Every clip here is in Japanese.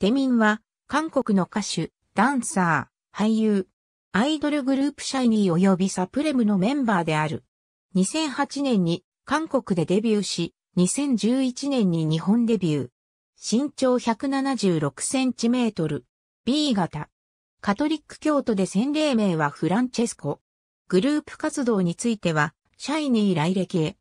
テミンは、韓国の歌手、ダンサー、俳優、アイドルグループシャイニー及びサプレムのメンバーである。2008年に韓国でデビューし、2011年に日本デビュー。身長176センチメートル。B 型。カトリック教徒で洗礼名はフランチェスコ。グループ活動については、シャイニー来歴へ。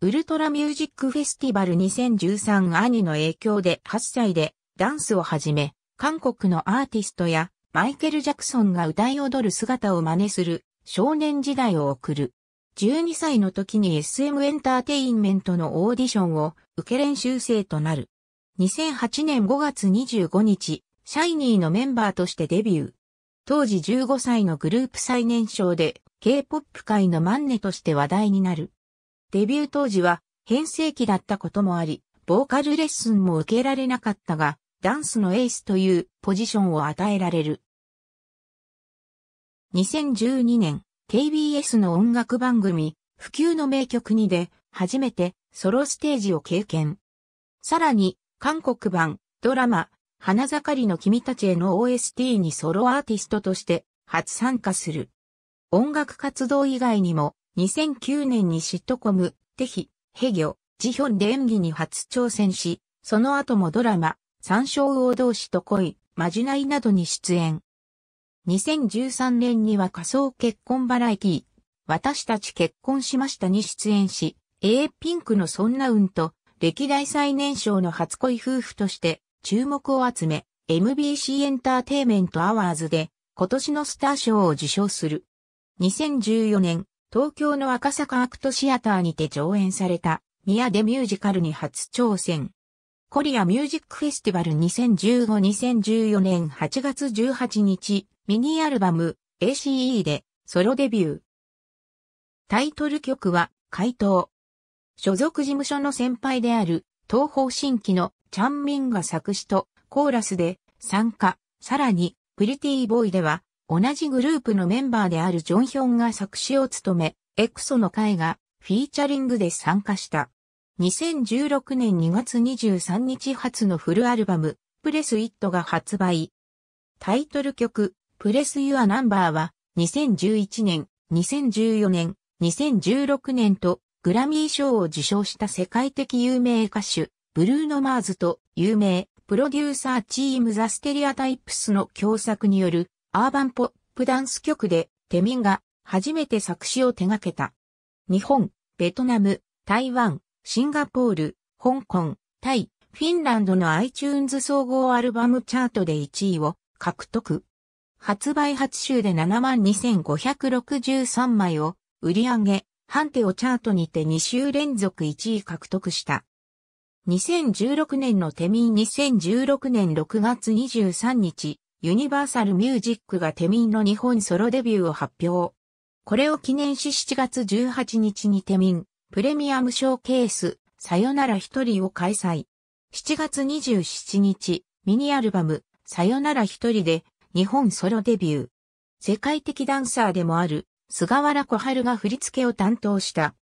ウルトラミュージックフェスティバル2013兄の影響で8歳でダンスをはじめ、韓国のアーティストやマイケル・ジャクソンが歌い踊る姿を真似する少年時代を送る。12歳の時に SM エンターテインメントのオーディションを受け練習生となる。2008年5月25日、シャイニーのメンバーとしてデビュー。当時15歳のグループ最年少で K-POP 界のマンネとして話題になる。デビュー当時は変声期だったこともあり、ボーカルレッスンも受けられなかったが、ダンスのエースというポジションを与えられる。2012年、KBS の音楽番組、普及の名曲にで、初めてソロステージを経験。さらに、韓国版、ドラマ、花盛りの君たちへの OST にソロアーティストとして初参加する。音楽活動以外にも、2009年にシットコム、テヒ、ヘギョ、ジヒョンで演技に初挑戦し、その後もドラマ、三章王同士と恋、まじないなどに出演。2013年には仮想結婚バラエティ、私たち結婚しましたに出演し、A ピンクのそんなンと、歴代最年少の初恋夫婦として注目を集め、MBC エンターテイメントアワーズで今年のスター賞を受賞する。2014年、東京の赤坂アクトシアターにて上演された宮でミュージカルに初挑戦。コリアミュージックフェスティバル2015-2014年8月18日、ミニアルバム ACE でソロデビュー。タイトル曲は、回答。所属事務所の先輩である、東方新規のチャンミンが作詞とコーラスで参加、さらに、プリティーボーイでは、同じグループのメンバーであるジョンヒョンが作詞を務め、エクソの会がフィーチャリングで参加した。2016年2月23日発のフルアルバム、プレスイットが発売。タイトル曲、プレスユアナンバーは、2011年、2014年、2016年と、グラミー賞を受賞した世界的有名歌手、ブルーノ・マーズと有名、プロデューサーチームザ・ステリアタイプスの共作による、アーバンポップダンス曲で、テミンが初めて作詞を手掛けた。日本、ベトナム、台湾、シンガポール、香港、タイ、フィンランドの iTunes 総合アルバムチャートで1位を獲得。発売初週で72,563枚を売り上げ、ハンテをチャートにて2週連続1位獲得した。2016年のテミン2016年6月23日、ユニバーサルミュージックがテミンの日本ソロデビューを発表。これを記念し7月18日にテミン、プレミアムショーケース、さよなら一人を開催。7月27日、ミニアルバム、さよなら一人で、日本ソロデビュー。世界的ダンサーでもある、菅原小春が振り付けを担当した。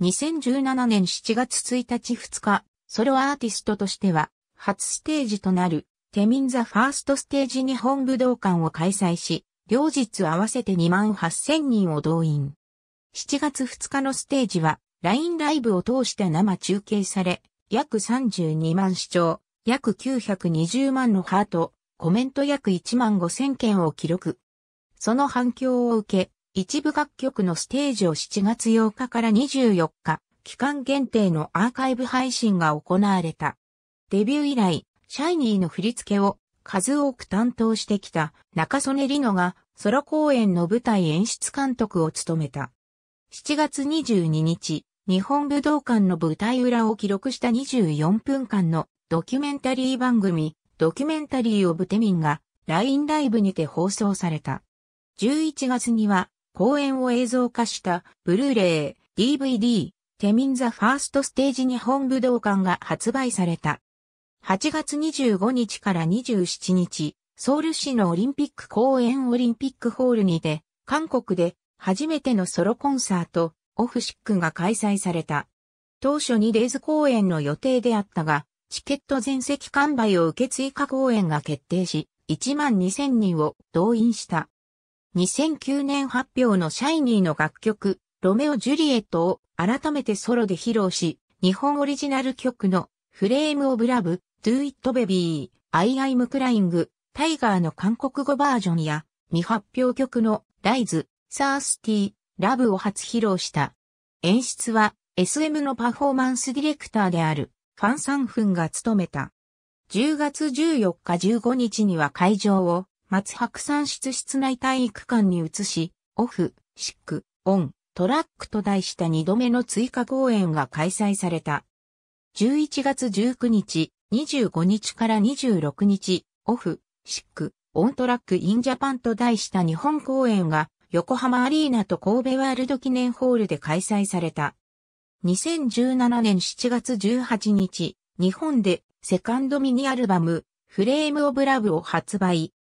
2017年7月1日2日、ソロアーティストとしては、初ステージとなる、テミンザファーストステージ日本武道館を開催し、両日合わせて2万8000人を動員。7月2日のステージは、LINE ライブを通して生中継され、約32万視聴、約920万のハート、コメント約1万5000件を記録。その反響を受け、一部楽曲のステージを7月8日から24日、期間限定のアーカイブ配信が行われた。デビュー以来、シャイニーの振り付けを数多く担当してきた中曽根里乃がソロ公演の舞台演出監督を務めた。7月22日、日本武道館の舞台裏を記録した24分間のドキュメンタリー番組、ドキュメンタリー・オブ・テミンが LINE ライブにて放送された。11月には、公演を映像化した、ブルーレイ、DVD、テミンザ・ファーストステージ日本武道館が発売された。8月25日から27日、ソウル市のオリンピック公演オリンピックホールにて、韓国で初めてのソロコンサート、オフシックが開催された。当初2デイズ公演の予定であったが、チケット全席完売を受け追加公演が決定し、1万2000人を動員した。2009年発表のシャイニーの楽曲、ロメオ・ジュリエットを改めてソロで披露し、日本オリジナル曲のフレーム・オブ・ラブ、ドゥ・イット・ベビー、アイ・アイム・クライング、タイガーの韓国語バージョンや、未発表曲のライズ、サースティー、ラブを初披露した。演出は SM のパフォーマンスディレクターであるファン・サンフンが務めた。10月14日15日には会場を松白山室室内体育館に移し、オフ、シック、オン、トラックと題した2度目の追加公演が開催された。11月19日、25日から26日、オフ、シック、オントラックインジャパンと題した日本公演が横浜アリーナと神戸ワールド記念ホールで開催された。2017年7月18日、日本でセカンドミニアルバム、フレームオブラブを発売。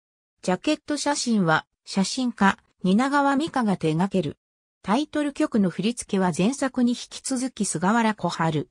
ジャケット写真は写真家、蜷川美香が手掛ける。タイトル曲の振り付けは前作に引き続き菅原小春。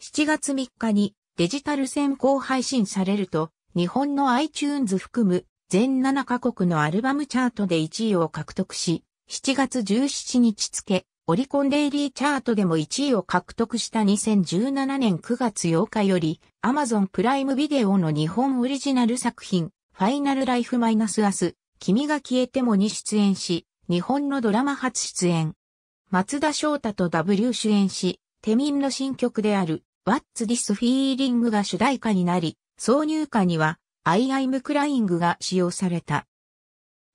7月3日にデジタル先行配信されると、日本の iTunes 含む全7カ国のアルバムチャートで1位を獲得し、7月17日付、オリコンデイリーチャートでも1位を獲得した2017年9月8日より、アマゾンプライムビデオの日本オリジナル作品、ファイナルライフマイナスアス、君が消えてもに出演し、日本のドラマ初出演。松田翔太と W 主演し、テミンの新曲である、What's This Feeling が主題歌になり、挿入歌には、II ムクライングが使用された。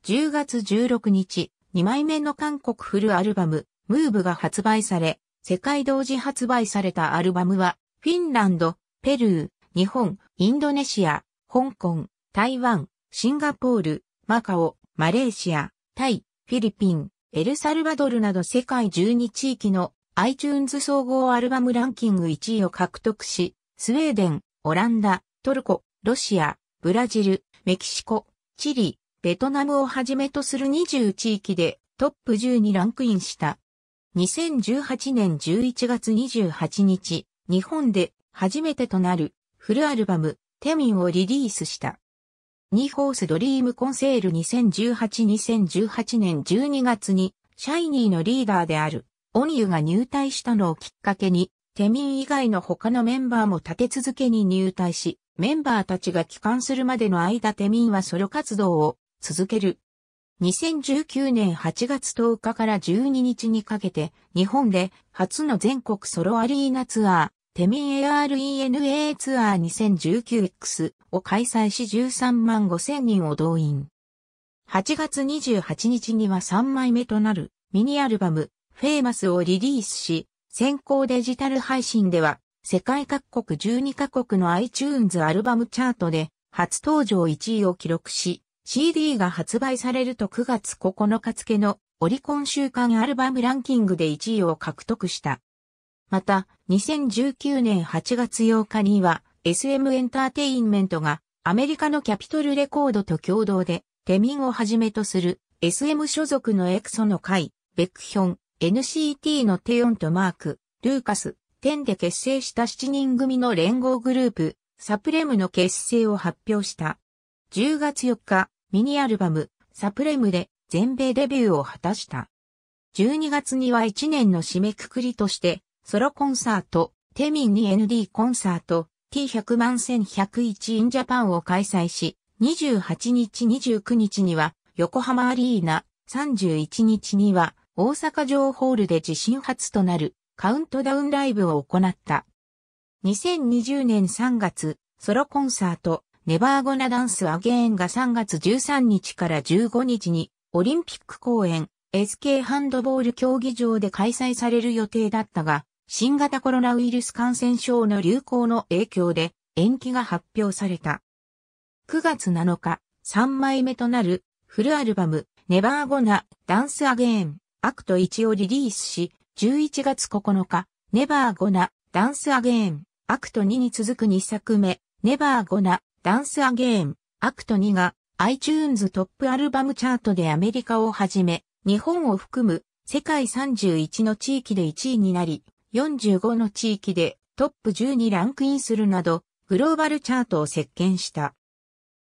10月16日、2枚目の韓国フルアルバム、ムーブが発売され、世界同時発売されたアルバムは、フィンランド、ペルー、日本、インドネシア、香港、台湾、シンガポール、マカオ、マレーシア、タイ、フィリピン、エルサルバドルなど世界12地域の iTunes 総合アルバムランキング1位を獲得し、スウェーデン、オランダ、トルコ、ロシア、ブラジル、メキシコ、チリ、ベトナムをはじめとする20地域でトップ10にランクインした。2018年11月28日、日本で初めてとなるフルアルバム、テミンをリリースした。ニホースドリームコンセール2018-2018年12月に、シャイニーのリーダーである、オニユが入隊したのをきっかけに、テミン以外の他のメンバーも立て続けに入隊し、メンバーたちが帰還するまでの間テミンはソロ活動を続ける。2019年8月10日から12日にかけて日本で初の全国ソロアリーナツアー、テミン ARENA ツアー 2019X を開催し13万5千人を動員。8月28日には3枚目となるミニアルバム、フェイマスをリリースし、先行デジタル配信では世界各国12カ国の iTunes アルバムチャートで初登場1位を記録し、CD が発売されると9月9日付のオリコン週間アルバムランキングで1位を獲得した。また、2019年8月8日には SM エンターテインメントがアメリカのキャピトルレコードと共同で、テミンをはじめとする SM 所属のエクソの会、ベクヒョン、NCT のテヨンとマーク、ルーカス、10で結成した7人組の連合グループ、サプレムの結成を発表した。10月4日、ミニアルバム、サプレムで全米デビューを果たした。12月には1年の締めくくりとして、ソロコンサート、テミンに ND コンサート、T100 万1101 in Japan を開催し、28日29日には横浜アリーナ、31日には大阪城ホールで地震初となるカウントダウンライブを行った。2020年3月、ソロコンサート、ネバーゴナダンスアゲーンが3月13日から15日に、オリンピック公演、SK ハンドボール競技場で開催される予定だったが、新型コロナウイルス感染症の流行の影響で延期が発表された。9月7日、3枚目となるフルアルバム、ネバーゴナ、ダンスアゲーン、アクト1をリリースし、11月9日、ネバーゴナ、ダンスアゲーン、アクト2に続く2作目、ネバーゴナ、ダンスアゲーン、アクト2が iTunes トップアルバムチャートでアメリカをはじめ、日本を含む世界31の地域で1位になり、45の地域でトップ10にランクインするなど、グローバルチャートを席巻した。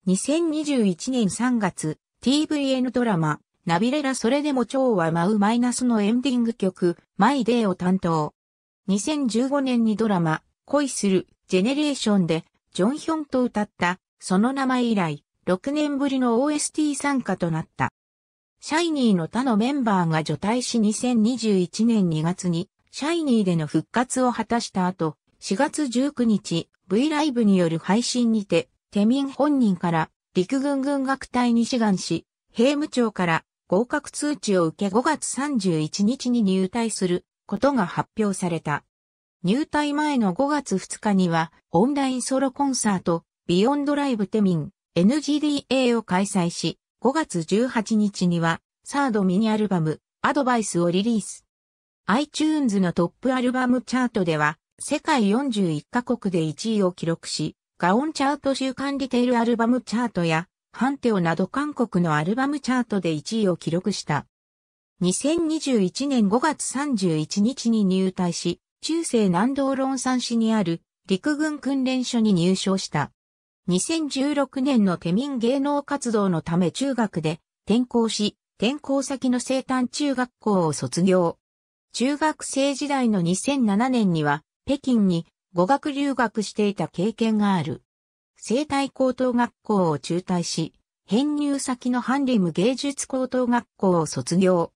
2021年3月、TVN ドラマ、ナビレラそれでも蝶は舞うマイナスのエンディング曲、マイデーを担当。2015年にドラマ、恋する、ジェネレーションで、ジョンヒョンと歌った、その名前以来、6年ぶりの OST 参加となった。シャイニーの他のメンバーが除隊し2021年2月に、シャイニーでの復活を果たした後、4月19日、V ライブによる配信にて、テミン本人から、陸軍軍楽隊に志願し、兵務長から合格通知を受け5月31日に入隊することが発表された。入隊前の5月2日にはオンラインソロコンサートビヨンドライブテミン NGDA を開催し5月18日にはサードミニアルバムアドバイスをリリース。iTunes のトップアルバムチャートでは世界41カ国で1位を記録しガオンチャート週間リテールアルバムチャートやハンテオなど韓国のアルバムチャートで1位を記録した。2021年5月31日に入隊し、中世南道論山市にある陸軍訓練所に入省した。2016年の手民芸能活動のため中学で転校し、転校先の生誕中学校を卒業。中学生時代の2007年には北京に語学留学していた経験がある。生態高等学校を中退し、編入先のハンリム芸術高等学校を卒業。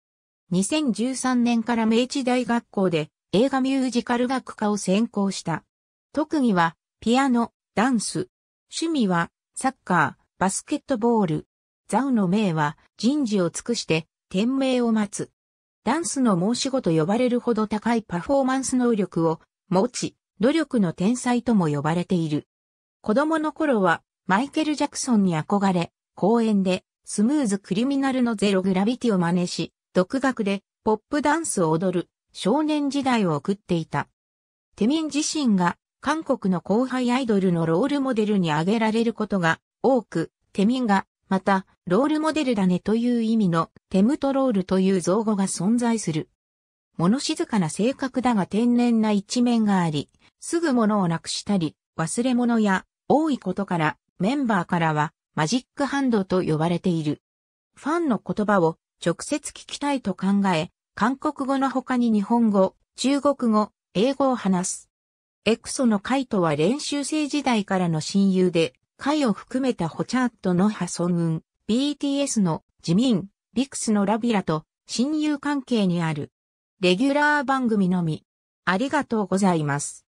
2013年から明治大学校で映画ミュージカル学科を専攻した。特技はピアノ、ダンス。趣味はサッカー、バスケットボール。ザウの名は人事を尽くして天命を待つ。ダンスの申し子と呼ばれるほど高いパフォーマンス能力を持ち、努力の天才とも呼ばれている。子供の頃は、マイケル・ジャクソンに憧れ、公園で、スムーズ・クリミナルのゼロ・グラビティを真似し、独学で、ポップダンスを踊る、少年時代を送っていた。テミン自身が、韓国の後輩アイドルのロールモデルに挙げられることが多く、テミンが、また、ロールモデルだねという意味のテムトロールという造語が存在する。物静かな性格だが天然な一面があり、すぐ物をなくしたり、忘れ物や多いことから、メンバーからは、マジックハンドと呼ばれている。ファンの言葉を直接聞きたいと考え、韓国語の他に日本語、中国語、英語を話す。エクソの会とは練習生時代からの親友で、会を含めたホチャートのハソンウン、BTS のジミン、ビクスのラビラと親友関係にある。レギュラー番組のみ。ありがとうございます。